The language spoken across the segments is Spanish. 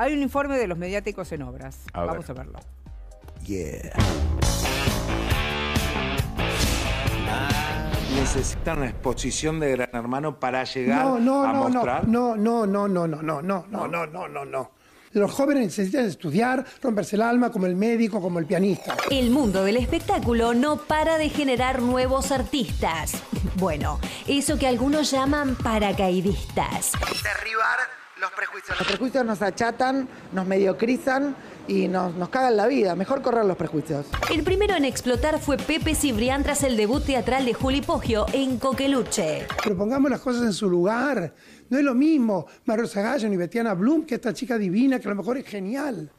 Hay un informe de los mediáticos en obras. Vamos a verlo. Yeah. Necesitan la exposición de Gran Hermano para llegar no, no, a no, mostrar. No, no, no, no, no, no, no, no, no, no, no, no. Los jóvenes necesitan estudiar, romperse el alma como el médico, como el pianista. El mundo del espectáculo no para de generar nuevos artistas. Bueno, eso que algunos llaman paracaidistas. Derribar los prejuicios. Los prejuicios nos achatan, nos mediocrizan y nos, cagan la vida. Mejor correr los prejuicios. El primero en explotar fue Pepe Cibrián tras el debut teatral de Juli Poggio en Coqueluche. Pero pongamos las cosas en su lugar. No es lo mismo Marosa Gallo ni Betiana Bloom que esta chica divina que a lo mejor es genial.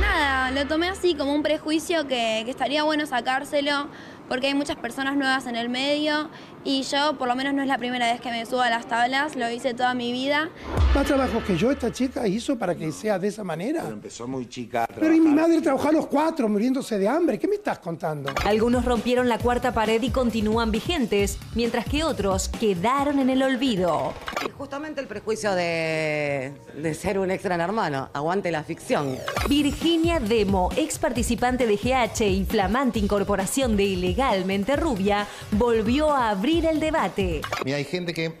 Nada, lo tomé así como un prejuicio que, estaría bueno sacárselo porque hay muchas personas nuevas en el medio y yo, por lo menos no es la primera vez que me subo a las tablas, lo hice toda mi vida. Más trabajos que yo esta chica hizo para que sea de esa manera. empezó muy chica, pero y mi madre trabajó a los cuatro muriéndose de hambre. ¿Qué me estás contando? Algunos rompieron la cuarta pared y continúan vigentes, mientras que otros quedaron en el olvido. Justamente el prejuicio de, de ser un extra hermano. Aguante la ficción. Virginia Demo, ex participante de GH y flamante incorporación de Ilegalmente Rubia, volvió a abrir el debate. Mira, hay gente que.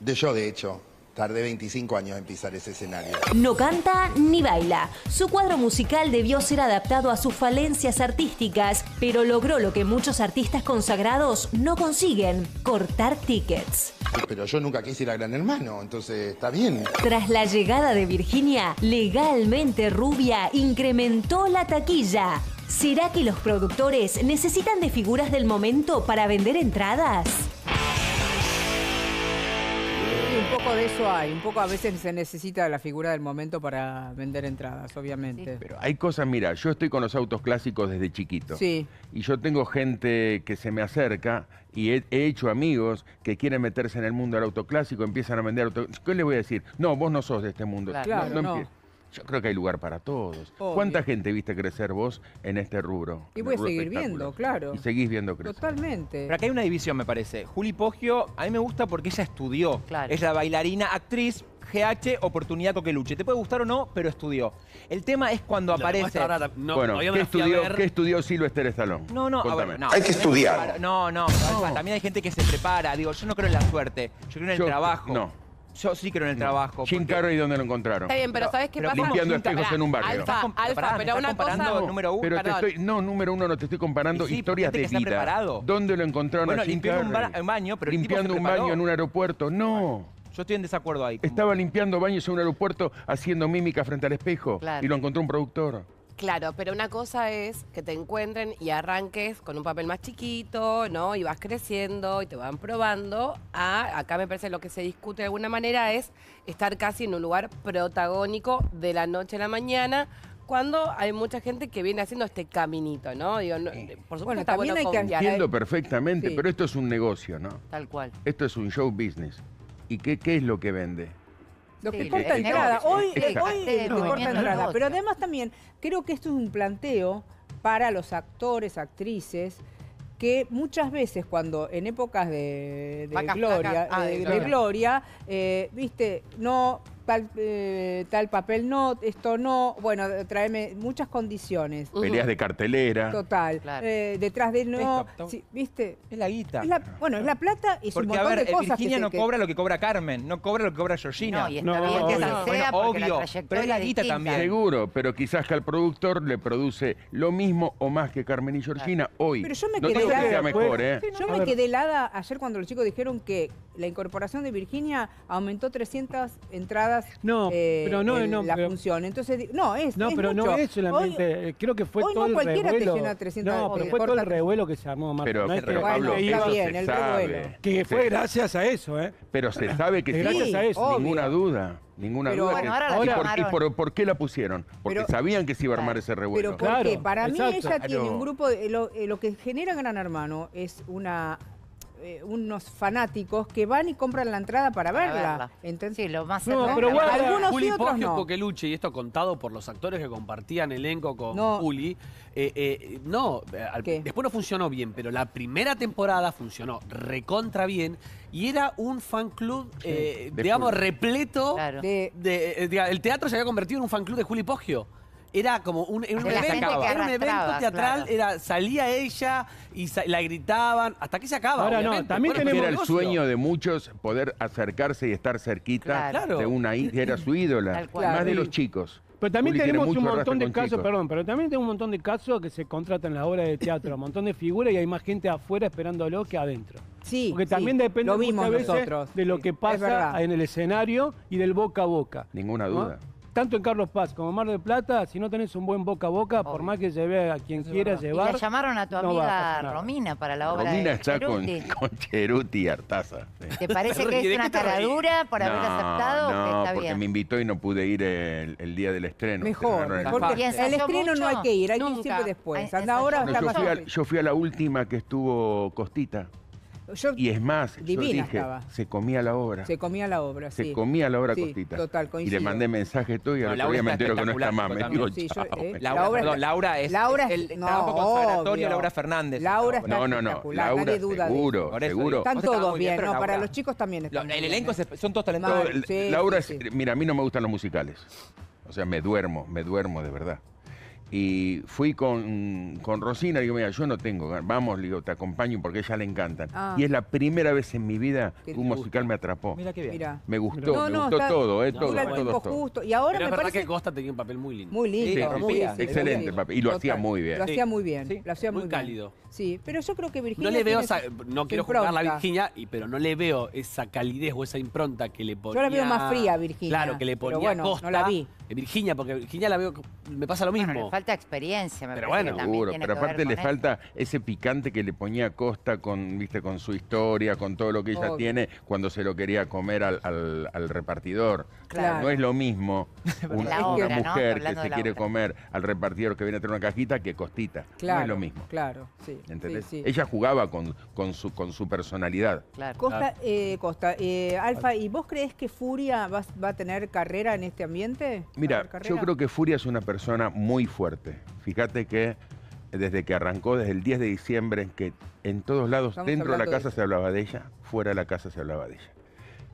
De yo, de hecho Tardé 25 años en pisar ese escenario. No canta ni baila. Su cuadro musical debió ser adaptado a sus falencias artísticas, pero logró lo que muchos artistas consagrados no consiguen, cortar tickets. Pero yo nunca quise ir a Gran Hermano, entonces está bien. Tras la llegada de Virginia, legalmente Rubia incrementó la taquilla. ¿Será que los productores necesitan de figuras del momento para vender entradas? un poco de eso hay. Un poco a veces se necesita la figura del momento para vender entradas, obviamente. Pero hay cosas, mira, yo estoy con los autos clásicos desde chiquito. Sí. Y yo tengo gente que se me acerca y he, hecho amigos que quieren meterse en el mundo del auto clásico, empiezan a vender autos. ¿Qué les voy a decir? No, vos no sos de este mundo. Claro, yo creo que hay lugar para todos. ¿Cuánta gente viste crecer vos en este rubro? Y voy a seguir viendo, claro. Y seguís viendo crecer. Totalmente. Pero acá hay una división, me parece. Juli Poggio, a mí me gusta porque ella estudió. Claro. Es la bailarina, actriz, GH, oportunidad luche Te puede gustar o no, pero estudió. El tema es cuando aparece... no, bueno, ¿qué estudió, ¿qué estudió, silvestre Estalón? No, no, no Hay que estudiar. No, no, También hay gente que se prepara. Digo, yo no creo en la suerte. Yo creo en el trabajo. No. Yo sí creo en el mm. trabajo. Jim porque- Carrey, ¿dónde lo encontraron? Está bien, pero ¿sabes qué pasa? Limpiando espejos en un barrio. Alfa, Alfa, pero una número uno, Pero te estoy, no, número uno, no, te estoy comparando historias de vida. preparado. ¿Dónde lo encontraron Bueno, a Jim un, un baño, pero limpiando un baño en un aeropuerto. No, Yo estoy en desacuerdo ahí. estaba limpiando baños en un aeropuerto haciendo mímica frente al espejo y lo encontró un productor. Claro, pero una cosa es que te encuentren y arranques con un papel más chiquito, ¿no? Y vas creciendo y te van probando. A, ah, acá me parece lo que se discute de alguna manera es estar casi en un lugar protagónico de la noche a la mañana, cuando hay mucha gente que viene haciendo este caminito, ¿no? Eh, por supuesto, bueno, está también Entiendo perfectamente, pero esto es un negocio, ¿no? Tal cual. Esto es un show business. ¿Y qué es lo que vende? Lo que corta entrada. Hoy, te corta entrada. Pero además también creo que esto es un planteo para los actores, actrices, que muchas veces cuando en épocas de, de gloria, ah, eh, de, eh, viste, no eh, tal, papel no, esto no, bueno, tráeme muchas condiciones. Peleas de cartelera. Total. Eh, detrás de él no, ¿viste? Es la guita. bueno, es la plata y su Porque, a ver, eh, Virginia no cobra lo que cobra Carmen, no cobra lo que cobra Georgina. No, y está bien que pero es la guita también. Seguro, pero quizás que al productor le produce lo mismo o más que Carmen y Georgina hoy. Pero me Yo me quedé helada ayer cuando los chicos dijeron que la incorporación de Virginia aumentó 300 entradas no, eh, pero no, en no, la función. Entonces, no, es No, pero no es solamente, eh, creo que fue todo no el cualquiera revuelo. Te llena 300 no, eh, pero fue todo el revuelo que se llamó Pero, Pablo, eso bien, que fue gracias a eso, ¿eh? Pero se sabe que sí, gracias a eso. ninguna duda. Ninguna duda. ¿Y, por, qué la pusieron? Porque sabían que se iba a armar ese revuelo. Pero ¿por qué? para mí ella tiene un grupo, lo, que genera Gran Hermano es una eh, unos fanáticos que van y compran la entrada para, verla. Entonces, lo más no, pero bueno, Algunos Juli sí, otros no. Coqueluche, y esto contado por los actores que compartían elenco con Juli, eh, eh, no, después no funcionó bien, pero la primera temporada funcionó recontra bien y era un fan club, digamos, repleto. De, el teatro se había convertido en un fan club de Juli Poggio era como un, evento, teatral, era, salía ella y la gritaban, hasta que se acaba. Ahora no, también Era el sueño de muchos poder acercarse y estar cerquita de una era su ídola, más de los chicos. Pero también tenemos un montón de casos, perdón, pero también tenemos un montón de casos que se contratan las obras de teatro, un montón de figuras y hay más gente afuera esperándolo que adentro. Sí, Porque también depende muchas veces de lo que pasa en el escenario y del boca a boca. Ninguna duda tanto en Carlos Paz como en Mar del Plata, si no tenés un buen boca a boca, por más que lleve a quien quiera llevar. Y llamaron a tu amiga Romina para la obra Romina de está con, con Cheruti y Artaza. ¿Te parece que es una caradura por haber aceptado? No, porque me invitó y no pude ir el, día del estreno. Mejor, el... porque el estreno no hay que ir, hay que ir siempre después. Ah, ahora yo fui a la última que estuvo Costita y es más, yo dije, se comía la obra. Se comía la obra, sí. Se comía la obra sí, Costita. Total, coincido. Y le mandé mensaje todo y obviamente lo que no está más. Eh, Laura, perdón, Laura es, Laura es, el no, trabajo consagratorio Laura Fernández. Laura está no, no, no, Laura, nadie duda seguro, de seguro. Están todos bien, no, para los chicos también están El elenco son todos talentosos. Laura, mira, a mí no me gustan los musicales. O sea, me duermo, me duermo de verdad. Y fui con, con Rosina, digo, mira, yo no tengo vamos, digo, te acompaño porque a ella le encantan. Ah. Y es la primera vez en mi vida que un musical me atrapó. Mira qué bien. Me gustó, me gustó todo, eh, todo, todo, justo. Y ahora me verdad parece... que Costa tenía un papel muy lindo. Muy lindo, muy excelente el papel. Y lo hacía muy bien. Lo hacía muy bien, lo hacía muy, cálido. Sí, pero yo creo que Virginia... No le veo esa, no quiero jugar a la Virginia, pero no le veo esa calidez o esa impronta que le ponía... Yo la veo más fría, Virginia. Claro, que le ponía Costa. no la vi. Virginia, porque Virginia la veo, me pasa lo mismo falta experiencia, me pero bueno, seguro, pero aparte le falta ese picante que le ponía Costa con, viste, con su historia, con todo lo que ella tiene cuando se lo quería comer al, al- repartidor. Claro. No es lo mismo una mujer que se quiere comer al repartidor que viene a tener una cajita que Costita. Claro, no es lo mismo. Claro, sí. Ella jugaba con, con su, con su personalidad. Claro. Costa, eh, Costa eh, Alfa, ¿y vos crees que Furia va, a tener carrera en este ambiente? Mira, yo creo que Furia es una persona muy fuerte. Fíjate que eh, desde que arrancó, desde el 10 de diciembre, que en todos lados, dentro de la casa se hablaba de ella, fuera de la casa se hablaba de ella.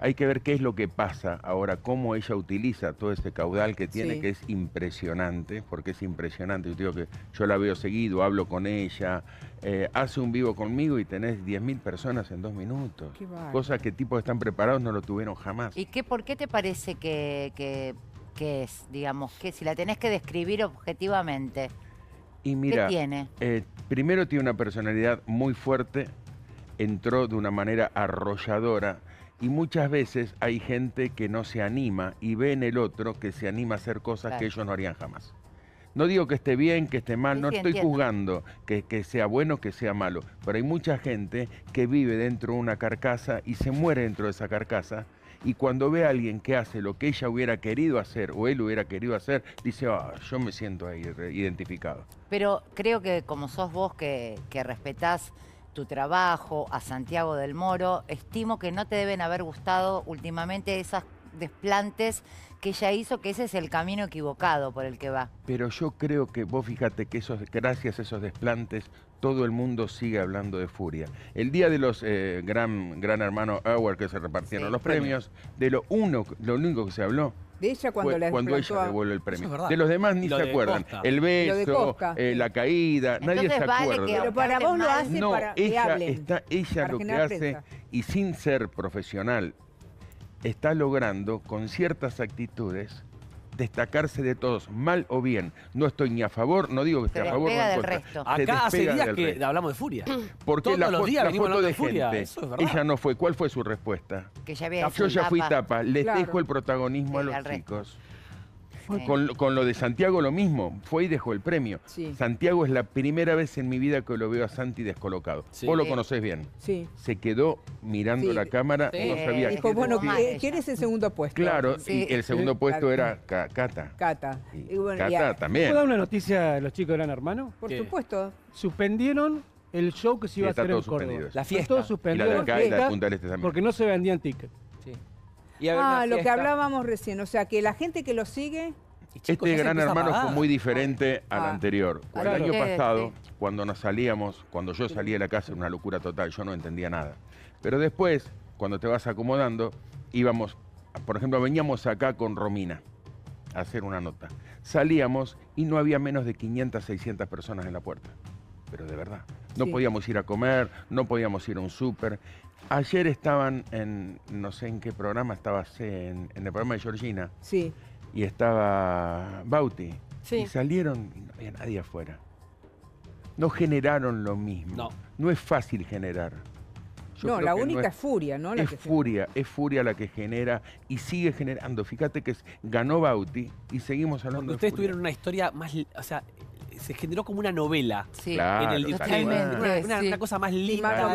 Hay que ver qué es lo que pasa ahora, cómo ella utiliza todo ese caudal que tiene, que es impresionante, porque es impresionante. Yo digo que yo la veo seguido, hablo con ella, eh, hace un vivo conmigo y tenés 10.000 personas en dos minutos. Qué cosa que tipos están preparados no lo tuvieron jamás. ¿Y qué, por qué te parece que qué es, digamos, que si la tenés que describir objetivamente. Y mira, ¿qué tiene? Eh, primero tiene una personalidad muy fuerte, entró de una manera arrolladora y muchas veces hay gente que no se anima y ve en el otro que se anima a hacer cosas que ellos no harían jamás. No digo que esté bien, que esté mal, no estoy juzgando que, que, sea bueno, que sea malo, pero hay mucha gente que vive dentro de una carcasa y se muere dentro de esa carcasa y cuando ve a alguien que hace lo que ella hubiera querido hacer o él hubiera querido hacer, dice, ah, yo me siento ahí identificado. Pero creo que como sos vos que, que respetás tu trabajo, a Santiago del Moro, estimo que no te deben haber gustado últimamente esas cosas desplantes que ella hizo, que ese es el camino equivocado por el que va. Pero yo creo que vos fíjate que esos, gracias a esos desplantes todo el mundo sigue hablando de Furia. El día de los eh, gran, gran Hermano Award que se repartieron los premios, de lo, uno, lo único que se habló de ella cuando, fue, ella devuelve el premio. de los demás ni se acuerdan. El beso, eh, la caída, nadie se acuerda. pero para vos lo hace para ella ella lo que hace y sin ser profesional está logrando con ciertas actitudes destacarse de todos, mal o bien. No estoy ni a favor, no digo que esté a favor no Se Acá hace días que hablamos de furia. Porque la, los días la foto de, furia. Eso ella no fue. ¿Cuál fue su respuesta? Que ya había Yo ya fui tapa, les dejo el protagonismo a los chicos. Con, lo de Santiago lo mismo, fue y dejó el premio. Santiago es la primera vez en mi vida que lo veo a Santi descolocado. Vos lo conocés bien. Sí. Se quedó mirando la cámara, no sabía Dijo, bueno, ¿quién es el segundo puesto? Claro, y el segundo puesto era Cata. Cata. Y Cata también. ¿Puedo dar una noticia a los chicos de Gran Hermano? Por supuesto. Suspendieron el show que se iba a hacer en Córdoba. La fiesta. suspendieron. la Porque no se vendían tickets ah, lo que hablábamos recién, o sea, que la gente que lo sigue... este gran hermano fue muy diferente al ah. anterior. El año pasado, cuando nos salíamos, cuando yo salía de la casa, era una locura total, yo no entendía nada. Pero después, cuando te vas acomodando, íbamos, por ejemplo, veníamos acá con Romina a hacer una nota. Salíamos y no había menos de 500, 600 personas en la puerta. Pero de verdad. No podíamos ir a comer, no podíamos ir a un súper. Ayer estaban en, no sé en qué programa, estaba en, el programa de Georgina. Sí. Y estaba Bauti. Sí. Y salieron y no había nadie afuera. No generaron lo mismo. No. No es fácil generar. no, la única es, furia, ¿no? La es furia, es furia la que genera y sigue generando. Fíjate que ganó Bauti y seguimos hablando. Cuando ustedes tuvieron una historia más, o sea, se generó como una novela. Sí. en el totalmente, una, cosa más linda.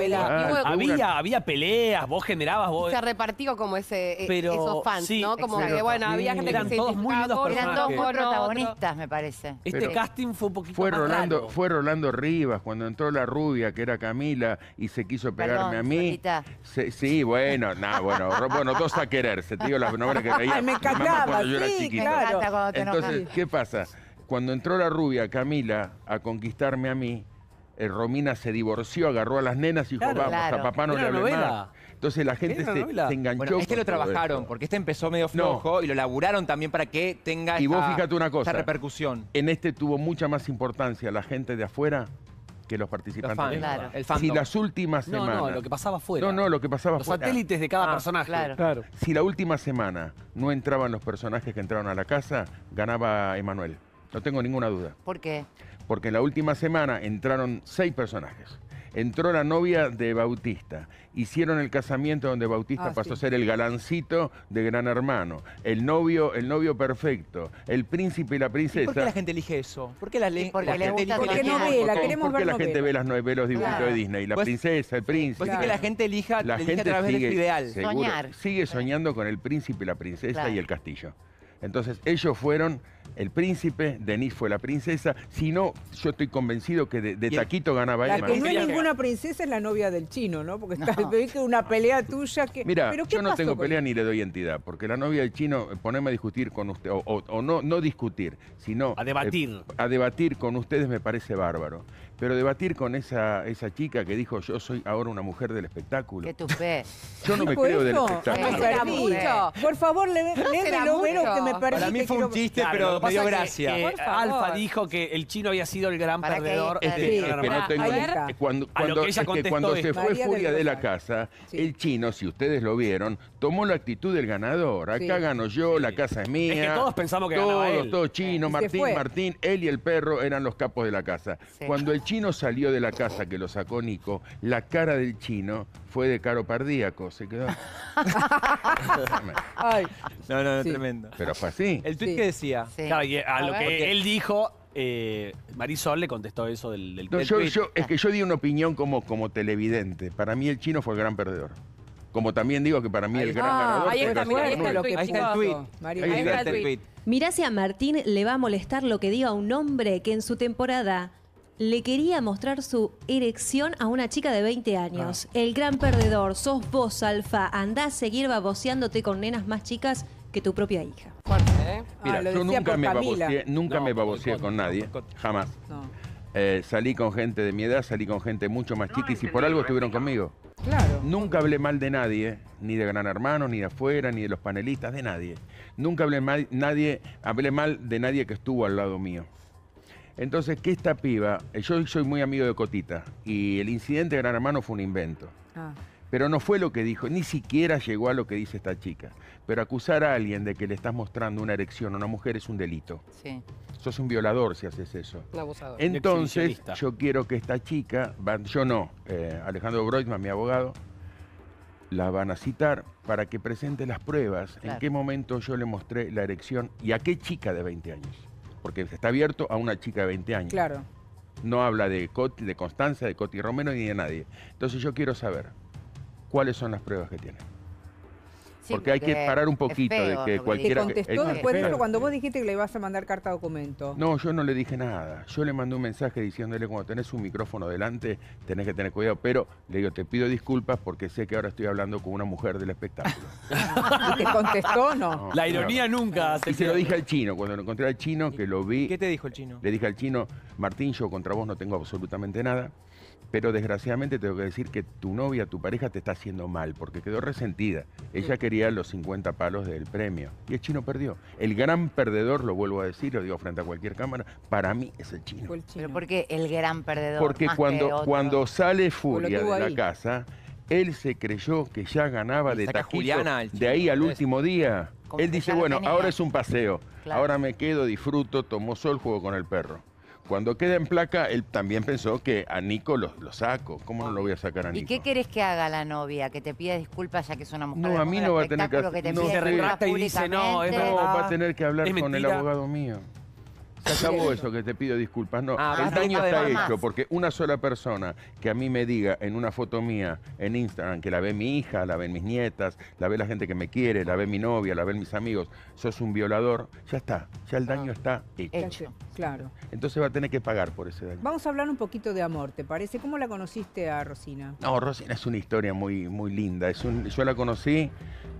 había, había peleas, vos generabas. Vos... Se repartió como ese, e, e, esos fans, ¿no? Como que, bueno, había gente que se muy Eran dos protagonistas, me parece. Este casting fue un poquito fue más Rolando, Fue Rolando Rivas cuando entró la rubia, que era Camila, y se quiso pegarme a mí. sí, bueno, nada, bueno, bueno, dos a Se Te digo las novelas que veía. me encantaba, cuando Claro. Entonces, ¿qué pasa? Cuando entró la rubia Camila a conquistarme a mí, eh, Romina se divorció, agarró a las nenas y dijo, vamos, a papá no le Entonces la gente se, enganchó. Bueno, este lo trabajaron, porque este empezó medio flojo y lo laburaron también para que tenga Y esta- fíjate una cosa. repercusión. En este tuvo mucha más importancia la gente de afuera que los participantes. Claro. Si las últimas semanas... no, no, lo que pasaba afuera. No, no, lo que pasaba Los satélites de cada ah, personaje. claro. Si la última semana no entraban los personajes que entraron a la casa, ganaba Emanuel. No tengo ninguna duda. ¿Por qué? Porque la última semana entraron seis personajes. Entró la novia de Bautista. Hicieron el casamiento donde Bautista ah, pasó a ser el galancito de Gran Hermano. El novio, el novio perfecto. El príncipe y la princesa. ¿Por qué la gente elige eso? ¿Por qué la, la gente la gente ve las novelas, los de Disney? La princesa, el príncipe. la gente elija, la sigue, ideal. Sigue soñando con el príncipe, la princesa y el castillo. Entonces ellos fueron el príncipe, Denise fue la princesa. Si no, yo estoy convencido que de, taquito ganaba ella. La que no es ninguna princesa es la novia del chino, ¿no? Porque está, una pelea tuya que... Mira, yo no tengo pelea ni le doy entidad, porque la novia del chino, eh, ponerme a discutir con usted, o, no, no discutir, sino... A debatir. Eh, a debatir con ustedes me parece bárbaro. Pero debatir con esa, esa chica que dijo, yo soy ahora una mujer del espectáculo. ¡Qué tupé! Yo no me creo del espectáculo. mucho. Por favor, léeme lo que me perdí. Para mí fue un chiste, pero me dio gracia. Alfa dijo que el chino había sido el gran perdedor. Que, este, sí. que no tengo, cuando, cuando, que es que cuando se fue Furia de la casa, el chino, si ustedes lo vieron, tomó la actitud del ganador. Acá gano yo, la casa es mía. Es que todos pensamos que ganaba Todos, todo chino, Martín, Martín, él y el perro eran los capos de la casa. Cuando el chino salió de la casa, que lo sacó Nico, la cara del chino fue de caro pardíaco. Se quedó. Ay, No, no, tremendo. Pero fue así. El tuit que decía. a, lo que él dijo, eh, Marisol le contestó eso del, del, es que yo di una opinión como, como televidente. Para mí el chino fue el gran perdedor. Como también digo que para mí el gran ganador... Ahí está, el tweet. si a Martín le va a molestar lo que diga un hombre que en su temporada le quería mostrar su erección a una chica de 20 años. Ah. El gran perdedor, sos vos, Alfa. Andá a seguir baboseándote con nenas más chicas que tu propia hija. Fuerte, ¿eh? Mira, ah, yo nunca me, baboseé, nunca me con nadie, jamás. Eh, salí con gente de mi edad, salí con gente mucho más chiquis y por algo estuvieron conmigo. Claro. Nunca hablé mal de nadie, ni de Gran Hermano, ni de afuera, ni de los panelistas, de nadie. Nunca hablé mal, nadie, hablé mal de nadie que estuvo al lado mío. Entonces, ¿qué está piba, eh, yo soy muy amigo de Cotita, y el incidente de Gran Hermano fue un invento. Ah. Pero no fue lo que dijo, ni siquiera llegó a lo que dice esta chica. Pero acusar a alguien de que le estás mostrando una erección a una mujer es un delito. Sí. Sos un violador si haces eso. Entonces, yo quiero que esta chica, yo no, eh, Alejandro Broitman, mi abogado, la van a citar para que presente las pruebas en qué momento yo le mostré la erección y a qué chica de 20 años. Porque está abierto a una chica de 20 años. Claro. No habla de de Constanza, de Coti Romero ni de nadie. Entonces yo quiero saber cuáles son las pruebas que tiene. porque, hay que parar un poquito de que cualquiera... contestó después, cuando vos dijiste que le ibas a mandar carta documento. No, yo no le dije nada. Yo le mandé un mensaje diciéndole, cuando tenés un micrófono delante, tenés que tener cuidado. Pero le digo, te pido disculpas porque sé que ahora estoy hablando con una mujer del espectáculo. ¿Y te contestó no? La ironía nunca. Se y se lo dije al chino, cuando lo encontré al chino, que lo vi... ¿Qué te dijo el chino? Le dije al chino, Martín, yo contra vos no tengo absolutamente nada. Pero desgraciadamente tengo que decir que tu novia, tu pareja te está haciendo mal porque quedó resentida. Ella quería los 50 palos del premio y el chino perdió. El gran perdedor, lo vuelvo a decir, lo digo frente a cualquier cámara, para mí es el chino. Pero porque el gran perdedor. Porque cuando, cuando sale Furia de la casa, él se creyó que ya ganaba de taquito de ahí al último día. Él dice, bueno, ahora es un paseo. Ahora me quedo, disfruto, tomo sol, juego con el perro. Cuando queda en placa, él también pensó que a Nico lo, lo saco. ¿Cómo no lo voy a sacar a Nico? ¿Y qué querés que haga la novia? ¿Que te pida disculpas ya que es una mujer? No, a mí no va a tener que... no, se y dice, no, va a ah, tener que hablar con el abogado mío. Se acabó eso que te pido disculpas. No, ah, el daño está hecho porque una sola persona que a mí me diga en una foto mía en Instagram que la ve mi hija, la ven mis nietas, la ve la gente que me quiere, la ve mi novia, la ven mis amigos, sos un violador, ya está, ya el daño ah. está hecho. claro. Entonces va a tener que pagar por ese daño. Vamos a hablar un poquito de amor, ¿te parece? ¿Cómo la conociste a Rosina? No, Rosina es una historia muy, muy linda. yo la conocí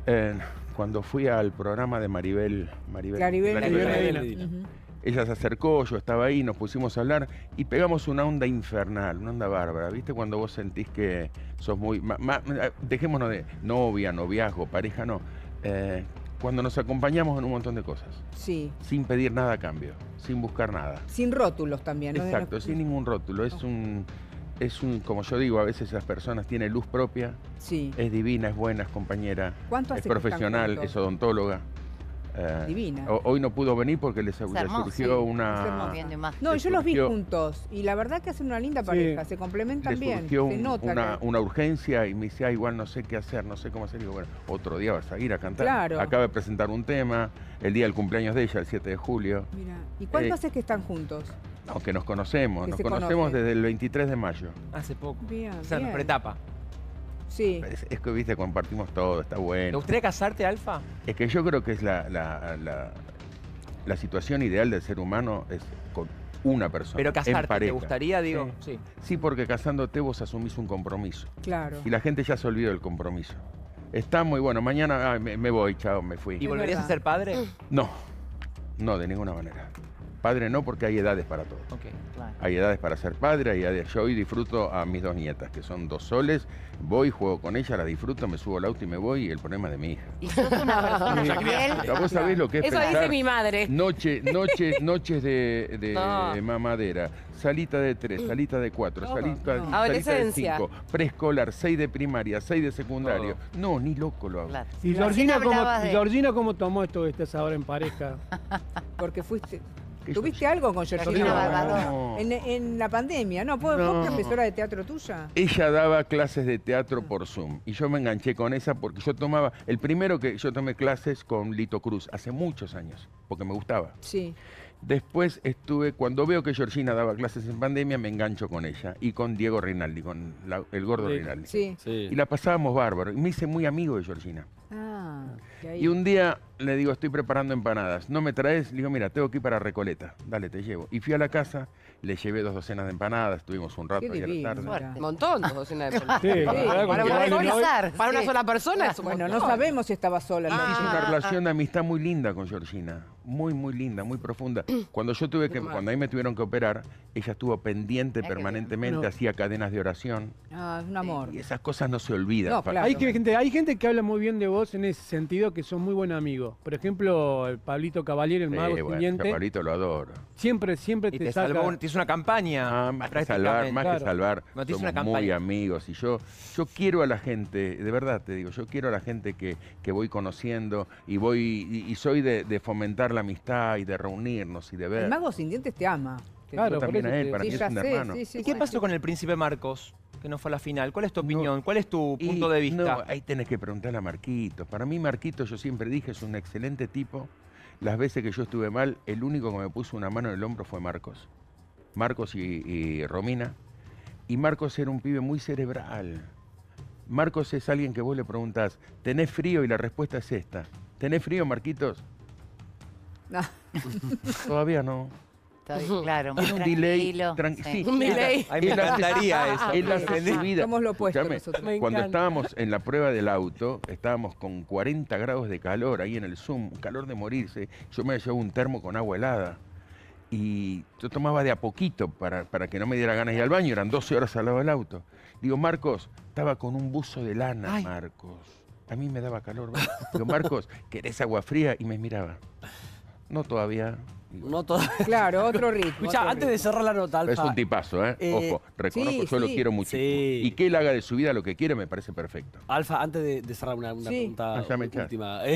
eh, cuando fui al programa de Maribel. Maribel, Medina. Ella se acercó, yo estaba ahí, nos pusimos a hablar y pegamos una onda infernal, una onda bárbara. ¿Viste cuando vos sentís que sos muy. Eh, dejémonos de novia, noviazgo, pareja, no. Eh, cuando nos acompañamos en un montón de cosas. Sí. Sin pedir nada a cambio, sin buscar nada. Sin rótulos también, ¿no? Exacto, sin ningún rótulo. Es un es un, como yo digo, a veces las personas tienen luz propia. Sí. Es divina, es buena, es compañera. ¿Cuánto hace es profesional, es odontóloga. Eh, hoy no pudo venir porque les, surgió una. no, yo los vi juntos y la verdad que hacen una linda pareja, se complementan bien. Surgió se una, urgencia y me dice, igual no sé qué hacer, no sé cómo hacer. digo, bueno, otro día vas a ir a cantar. Acaba de presentar un tema, el día del cumpleaños de ella, el 7 de julio. ¿y cuánto eh, hace que están juntos? Aunque que nos conocemos, nos conocemos desde el 23 de mayo. Hace poco. o sea, pretapa. Es, que, viste, compartimos todo, está bueno. ¿Te gustaría casarte, Alfa? Es que yo creo que es la, la, situación ideal del ser humano es con una persona. Pero casarte, ¿te gustaría, digo? Sí. sí. porque casándote vos asumís un compromiso. Claro. Y la gente ya se olvidó del compromiso. Está muy bueno. Mañana ah, me, me, voy, chao, me fui. ¿Y volverías a ser padre? No, no, de ninguna manera. Padre no, porque hay edades para todo. Hay edades para ser padre, hay Yo hoy disfruto a mis dos nietas, que son dos soles. Voy, juego con ellas, las disfruto, me subo al auto y me voy. Y el problema es de mi hija. Y sos una persona ¿Vos sabés lo que es Eso dice mi madre. Noche, noches, noches de, mamadera, salita de tres, mm. salita de cuatro, salita, de cinco, preescolar, seis de primaria, seis de secundario. No, ni loco lo hago. ¿Y, Georgina, cómo, tomó esto que estás ahora en pareja? porque fuiste... ¿Tuviste algo con Georgina En, la pandemia, ¿no? ¿Fue no. profesora de teatro tuya? Ella daba clases de teatro por Zoom y yo me enganché con esa porque yo tomaba, el primero que yo tomé clases con Lito Cruz hace muchos años, porque me gustaba. Sí. Después estuve, cuando veo que Georgina daba clases en pandemia, me engancho con ella y con Diego Rinaldi, con el gordo Rinaldi. Sí. Y la pasábamos bárbaro. Y me hice muy amigo de Georgina. Ah, y un día le digo, estoy preparando empanadas. ¿No me traes? Le digo, mira, tengo que ir para Recoleta. Dale, te llevo. Y fui a la casa, le llevé dos docenas de empanadas, tuvimos un rato ayer tarde. montón, dos docenas de empanadas. para, una sola persona. bueno, no sabemos si estaba sola. Hice una relación de amistad muy linda con Georgina muy, muy linda, muy profunda. Cuando yo tuve que, cuando a me tuvieron que operar, ella estuvo pendiente permanentemente, hacía cadenas de oración. Ah, es un amor. Y esas cosas no se olvidan. Hay, gente, hay gente que habla muy bien de vos en ese sentido, que son muy buenos amigos. Por ejemplo, el Pablito Caballero, el Sí, mago Pablito lo adoro siempre, siempre y te, salvó, te una campaña. Ah, más que salvar, somos muy amigos y yo, yo quiero a la gente, de verdad te digo, yo quiero a la gente que, voy conociendo y voy y, soy de, fomentar la amistad y de reunirnos y de ver. El mago sin dientes te ama. Claro, también a él, para mí es un hermano. ¿Y qué pasó con el príncipe Marcos? que no fue a la final. ¿Cuál es tu opinión? ¿Cuál es tu punto de vista? ahí tenés que preguntar a Marquito. Para mí, Marquito, yo siempre dije, es un excelente tipo. Las veces que yo estuve mal, el único que me puso una mano en el hombro fue Marcos. Marcos y, Romina. Y Marcos era un pibe muy cerebral. Marcos es alguien que vos le preguntás, ¿tenés frío? Y la respuesta es esta. ¿Tenés frío, Marquitos? No. Todavía no claro. un delay. Un delay. me encantaría eso. Cuando estábamos en la prueba del auto, estábamos con 40 grados de calor ahí en el Zoom, calor de morirse. Yo me llevo un termo con agua helada y yo tomaba de a poquito para, para, que no me diera ganas de ir al baño, eran 12 horas al lado del auto. Digo, Marcos, estaba con un buzo de lana, Marcos. A mí me daba calor. Digo, Marcos, ¿querés agua fría? Y me miraba. No todavía. No todo. Claro, otro ritmo. Escucha, antes de cerrar la nota, Alfa. Es un tipazo, ¿eh? eh Ojo, reconozco, yo lo quiero mucho Y que él haga de su vida lo que quiere me parece perfecto. Alfa, antes de, cerrar una, pregunta ah, última.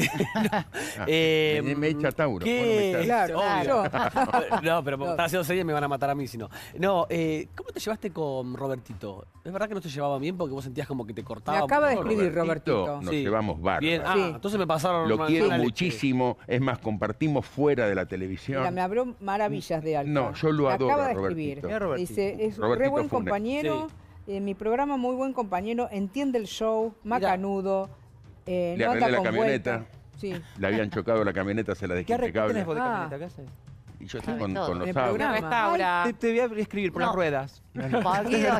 Eh, ah, me, echa Tauro. claro, claro. No, pero no. haciendo serie me van a matar a mí si no. No, eh, ¿cómo te llevaste con Robertito? ¿Es verdad que no te llevaba bien porque vos sentías como que te cortaba? Me acaba de escribir Robertito. Nos llevamos bárbaro. Bien, ah, entonces me pasaron... Lo quiero muchísimo. Es más, compartimos fuera de la televisión me habló maravillas de algo. No, yo lo adoro. Acaba de escribir. Dice, es un re buen compañero. En eh, mi programa, muy buen compañero. Entiende el show, macanudo. Eh, Le no la camioneta. Sí. Le habían chocado la camioneta, se la dejé ¿Qué vos de ah. camioneta? ¿Qué haces? Y yo estoy con, los autos. Te, voy a escribir por las ruedas.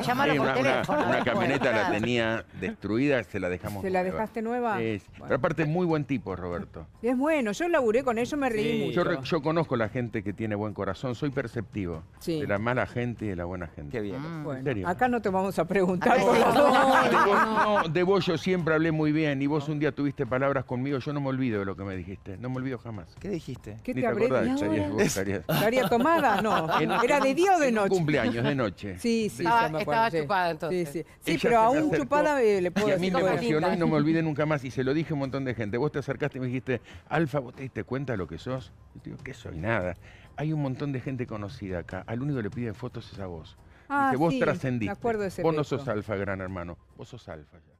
llámalo una, camioneta la tenía destruida, se la dejamos. ¿Se la dejaste nueva? Sí, Pero aparte, muy buen tipo, Roberto. Es bueno, yo laburé con ellos me reí mucho. Yo, conozco la gente que tiene buen corazón, soy perceptivo de la mala gente y de la buena gente. Qué bien. Mm. Bueno, acá no te vamos a preguntar. de vos, yo siempre hablé muy bien y vos un día tuviste palabras conmigo, yo no me olvido de lo que me dijiste, no me olvido jamás. ¿Qué dijiste? ¿Qué te ¿María tomada? No. ¿Era de día o de noche? cumpleaños, de noche. Sí, sí. estaba chupada entonces. Sí, sí. sí pero aún chupada eh, le puedo y a mí me emocionó y no me olvidé nunca más. Y se lo dije a un montón de gente. Vos te acercaste y me dijiste, Alfa, ¿vos te diste cuenta de lo que sos? Yo digo, ¿qué soy? Nada. Hay un montón de gente conocida acá. Al único que le piden fotos es a vos. Ah, Dice, vos trascendiste. Vos no sos alfa, gran hermano. Vos sos alfa ya.